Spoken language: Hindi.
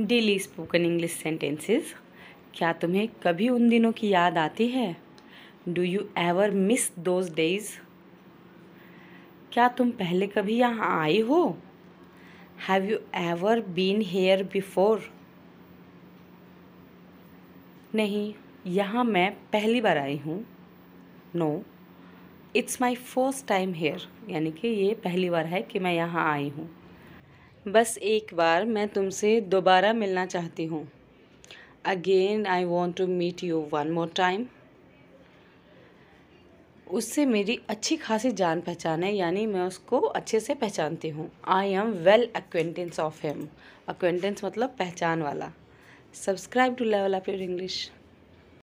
डेली स्पोकन इंग्लिश सेंटेंसेस क्या तुम्हें कभी उन दिनों की याद आती है do you ever miss those days क्या तुम पहले कभी यहाँ आई हो have you ever been here before नहीं यहाँ मैं पहली बार आई हूँ no it's my first time here यानी कि ये पहली बार है कि मैं यहाँ आई हूँ बस एक बार मैं तुमसे दोबारा मिलना चाहती हूँ again I want to meet you one more time उससे मेरी अच्छी खासी जान पहचान है यानी मैं उसको अच्छे से पहचानती हूँ I am well acquaintance of him acquaintance मतलब पहचान वाला subscribe to level of your English